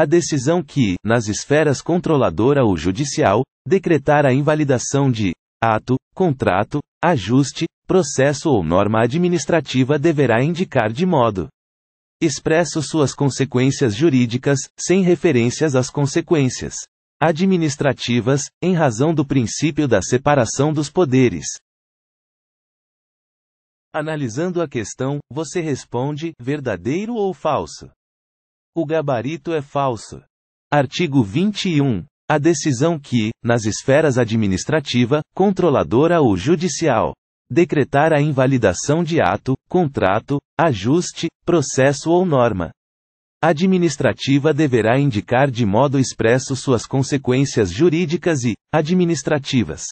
a decisão que, nas esferas controladora ou judicial, decretar a invalidação de ato, contrato, ajuste, processo ou norma administrativa deverá indicar de modo expresso suas consequências jurídicas, sem referências às consequências administrativas, em razão do princípio da separação dos poderes. Analisando a questão, você responde verdadeiro ou falso? O gabarito é falso. Artigo 21. A decisão que, nas esferas administrativa, controladora ou judicial, decretar a invalidação de ato, contrato, ajuste, processo ou norma administrativa deverá indicar de modo expresso suas consequências jurídicas e administrativas.